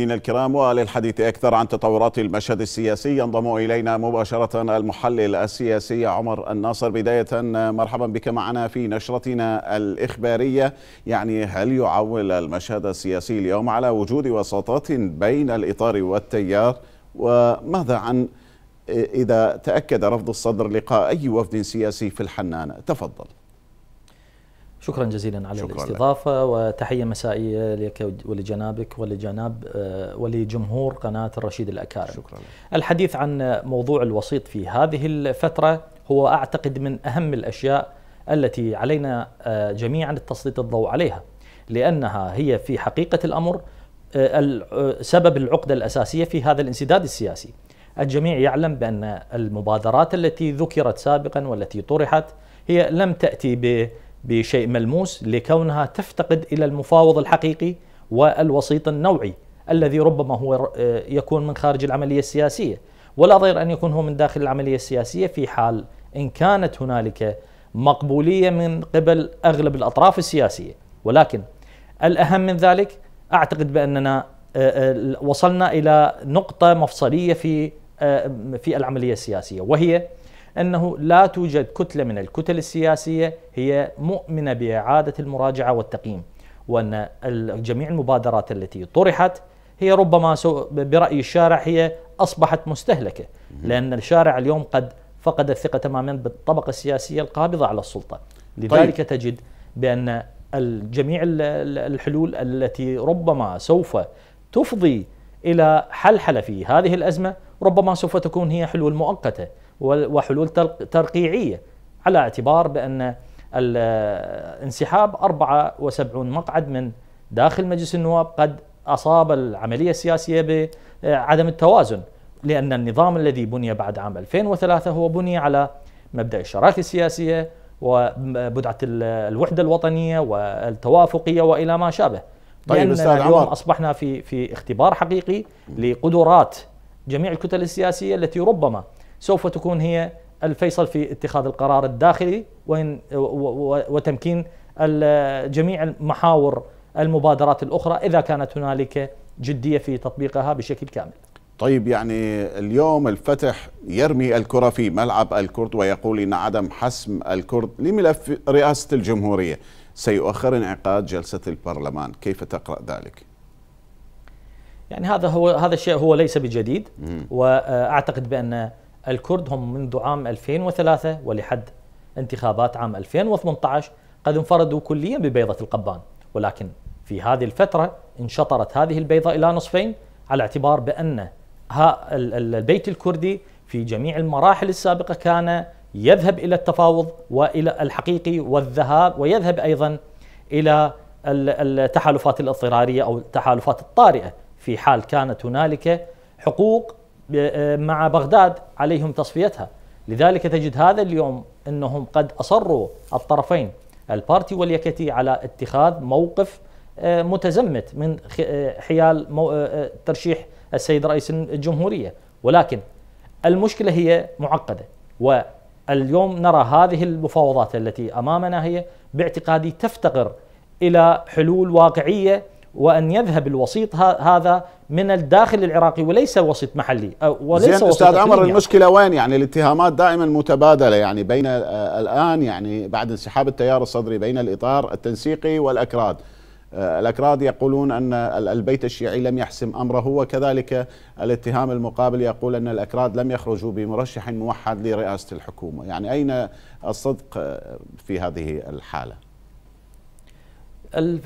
مشاهدينا الكرام وللحديث أكثر عن تطورات المشهد السياسي ينضم إلينا مباشرة المحلل السياسي عمر الناصر بداية مرحبا بك معنا في نشرتنا الإخبارية يعني هل يعول المشهد السياسي اليوم على وجود وساطات بين الإطار والتيار وماذا عن إذا تأكد رفض الصدر لقاء أي وفد سياسي في الحنان تفضل شكرا جزيلا على شكرا الاستضافة لك. وتحية مسائية لك ولجنابك ولجناب آه، ولجمهور قناة الرشيد الأكارم شكرا لك. الحديث عن موضوع الوسيط في هذه الفترة هو أعتقد من أهم الأشياء التي علينا آه، جميعا التسليط الضوء عليها لأنها هي في حقيقة الأمر آه، سبب العقدة الأساسية في هذا الانسداد السياسي الجميع يعلم بأن المبادرات التي ذكرت سابقا والتي طرحت هي لم تأتي ب بشيء ملموس لكونها تفتقد الى المفاوض الحقيقي والوسيط النوعي الذي ربما هو آه، يكون من خارج العمليه السياسيه ولا ضير ان يكون هو من داخل العمليه السياسيه في حال ان كانت هنالك مقبوليه من قبل اغلب الاطراف السياسيه ولكن الاهم من ذلك اعتقد باننا آه، آه، وصلنا الى نقطه مفصليه في في العمليه السياسيه وهي أنه لا توجد كتلة من الكتل السياسية هي مؤمنة بإعادة المراجعة والتقييم وأن جميع المبادرات التي طرحت هي ربما برأي الشارع هي أصبحت مستهلكة لأن الشارع اليوم قد فقد الثقة تماما بالطبقة السياسية القابضة على السلطة طيب. لذلك تجد بأن جميع الحلول التي ربما سوف تفضي إلى حلحلة في هذه الأزمة ربما سوف تكون هي حلول مؤقتة وحلول ترقيعية على اعتبار بأن الانسحاب 74 مقعد من داخل مجلس النواب قد أصاب العملية السياسية بعدم التوازن لأن النظام الذي بني بعد عام 2003 هو بني على مبدأ الشراكة السياسية وبدعة الوحدة الوطنية والتوافقية وإلى ما شابه طيب لأن أستاذ اليوم عمر. أصبحنا في في اختبار حقيقي لقدرات جميع الكتل السياسية التي ربما سوف تكون هي الفيصل في اتخاذ القرار الداخلي وتمكين جميع المحاور المبادرات الاخرى اذا كانت هنالك جديه في تطبيقها بشكل كامل. طيب يعني اليوم الفتح يرمي الكره في ملعب الكرد ويقول ان عدم حسم الكرد لملف رئاسه الجمهوريه سيؤخر انعقاد جلسه البرلمان، كيف تقرا ذلك؟ يعني هذا هو هذا الشيء هو ليس بجديد واعتقد بان الكرد هم منذ عام 2003 ولحد انتخابات عام 2018 قد انفردوا كليا ببيضة القبان ولكن في هذه الفترة انشطرت هذه البيضة إلى نصفين على اعتبار بأن البيت الكردي في جميع المراحل السابقة كان يذهب إلى التفاوض وإلى الحقيقي والذهاب ويذهب أيضا إلى التحالفات الاضطرارية أو التحالفات الطارئة في حال كانت هنالك حقوق آه، مع بغداد عليهم تصفيتها لذلك تجد هذا اليوم أنهم قد أصروا الطرفين البارتي واليكتي على اتخاذ موقف آه، متزمت من آه، حيال ترشيح السيد رئيس الجمهورية ولكن المشكلة هي معقدة واليوم نرى هذه المفاوضات التي أمامنا هي باعتقادي تفتقر إلى حلول واقعية وان يذهب الوسيط هذا من الداخل العراقي وليس وسيط محلي وليس زين وسيط استاذ عمر المشكله وين يعني الاتهامات دائما متبادله يعني بين آه، الان يعني بعد انسحاب التيار الصدري بين الاطار التنسيقي والاكراد آه، الأكراد يقولون أن البيت الشيعي لم يحسم أمره وكذلك الاتهام المقابل يقول أن الأكراد لم يخرجوا بمرشح موحد لرئاسة الحكومة يعني أين الصدق آه، في هذه الحالة؟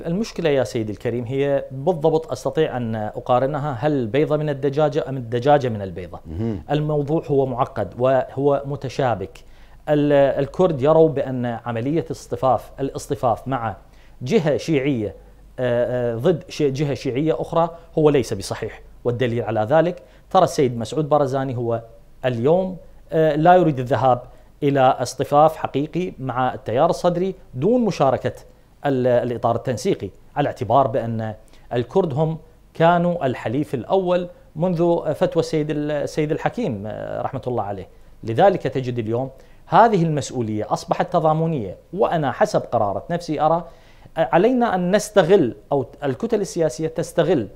المشكلة يا سيدي الكريم هي بالضبط أستطيع أن أقارنها هل البيضة من الدجاجة أم الدجاجة من البيضة الموضوع هو معقد وهو متشابك الكرد يروا بأن عملية الاصطفاف الاصطفاف مع جهة شيعية آه، آه، ضد جهة شيعية أخرى هو ليس بصحيح والدليل على ذلك ترى السيد مسعود برزاني هو اليوم آه، لا يريد الذهاب إلى اصطفاف حقيقي مع التيار الصدري دون مشاركة الإطار التنسيقي على اعتبار بأن الكرد هم كانوا الحليف الأول منذ فتوى السيد السيد الحكيم آه، رحمة الله عليه لذلك تجد اليوم هذه المسؤولية أصبحت تضامنية وأنا حسب قرارة نفسي أرى آه، علينا أن نستغل أو الكتل السياسية تستغل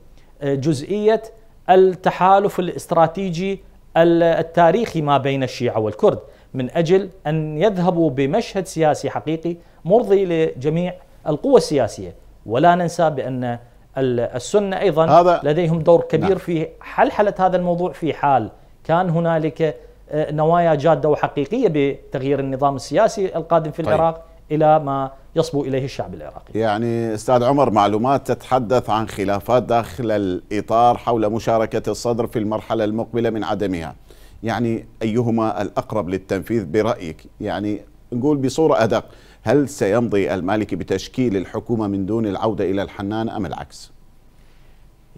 آه، جزئية التحالف الاستراتيجي التاريخي ما بين الشيعة والكرد من أجل أن يذهبوا بمشهد سياسي حقيقي مرضي لجميع القوى السياسية ولا ننسى بأن السنة أيضا هذا لديهم دور كبير نعم. في حلحلة هذا الموضوع في حال كان هنالك آه، نوايا جادة وحقيقية بتغيير النظام السياسي القادم في طيب. العراق إلى ما يصبو إليه الشعب العراقي يعني أستاذ عمر معلومات تتحدث عن خلافات داخل الإطار حول مشاركة الصدر في المرحلة المقبلة من عدمها يعني أيهما الأقرب للتنفيذ برأيك يعني نقول بصورة أدق هل سيمضي المالكي بتشكيل الحكومة من دون العودة إلى الحنان أم العكس؟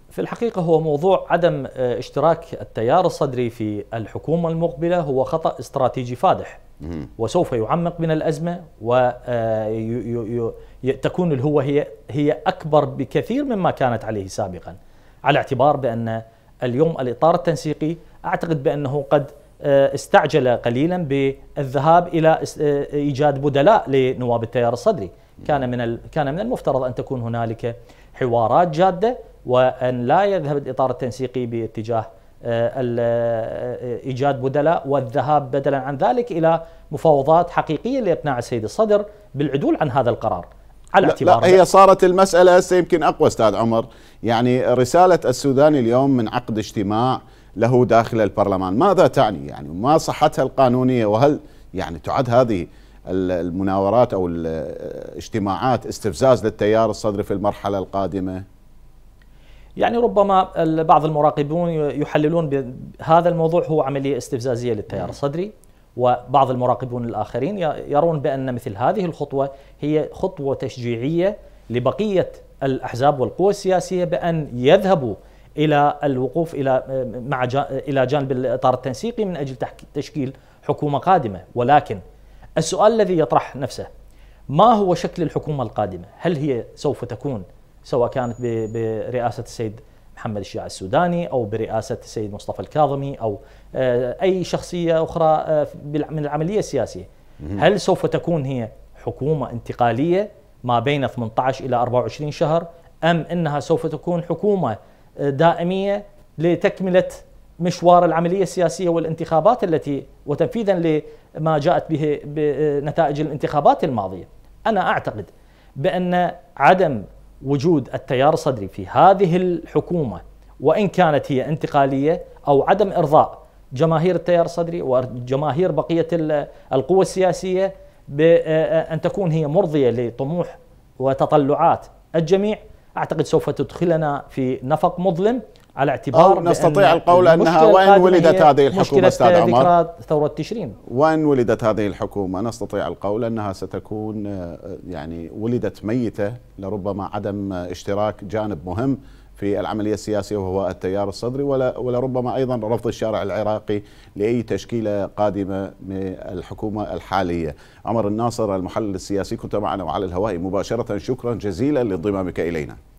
في الحقيقة هو موضوع عدم آه، اشتراك التيار الصدري في الحكومة المقبلة هو خطأ استراتيجي فادح وسوف يعمق من الأزمة وتكون آه، الهوة هي هي أكبر بكثير مما كانت عليه سابقا على اعتبار بأن اليوم الإطار التنسيقي أعتقد بأنه قد آه، استعجل قليلا بالذهاب الى آه، ايجاد بدلاء لنواب التيار الصدري كان من كان من المفترض ان تكون هنالك حوارات جاده وان لا يذهب الاطار التنسيقي باتجاه آه، ايجاد بدلاء والذهاب بدلا عن ذلك الى مفاوضات حقيقيه لاقناع السيد الصدر بالعدول عن هذا القرار على لا اعتبار لا هي صارت المساله هسه يمكن اقوى استاذ عمر يعني رساله السوداني اليوم من عقد اجتماع له داخل البرلمان ماذا تعني يعني ما صحتها القانونية وهل يعني تعد هذه المناورات أو الاجتماعات استفزاز للتيار الصدري في المرحلة القادمة يعني ربما بعض المراقبون يحللون بهذا الموضوع هو عملية استفزازية للتيار نعم. الصدري وبعض المراقبون الآخرين يرون بأن مثل هذه الخطوة هي خطوة تشجيعية لبقية الأحزاب والقوى السياسية بأن يذهبوا الى الوقوف الى مع الى جانب الاطار التنسيقي من اجل تشكيل حكومه قادمه ولكن السؤال الذي يطرح نفسه ما هو شكل الحكومه القادمه؟ هل هي سوف تكون سواء كانت برئاسه السيد محمد الشيع السوداني او برئاسه السيد مصطفى الكاظمي او آه، اي شخصيه اخرى آه، من العمليه السياسيه هل سوف تكون هي حكومه انتقاليه ما بين 18 الى 24 شهر ام انها سوف تكون حكومه دائميه لتكمله مشوار العمليه السياسيه والانتخابات التي وتنفيذا لما جاءت به نتائج الانتخابات الماضيه. انا اعتقد بان عدم وجود التيار الصدري في هذه الحكومه وان كانت هي انتقاليه او عدم ارضاء جماهير التيار الصدري وجماهير بقيه القوى السياسيه بان تكون هي مرضيه لطموح وتطلعات الجميع اعتقد سوف تدخلنا في نفق مظلم على اعتبار أو نستطيع القول أنها وين ولدت هذه الحكومة أستاذ عمر ثورة تشرين وين ولدت هذه الحكومة نستطيع القول أنها ستكون آه، يعني ولدت ميتة لربما عدم اشتراك جانب مهم في العملية السياسية وهو التيار الصدري ولا ولربما أيضا رفض الشارع العراقي لأي تشكيلة قادمة من الحكومة الحالية عمر الناصر المحلل السياسي كنت معنا وعلى الهواء مباشرة شكرا جزيلا لانضمامك إلينا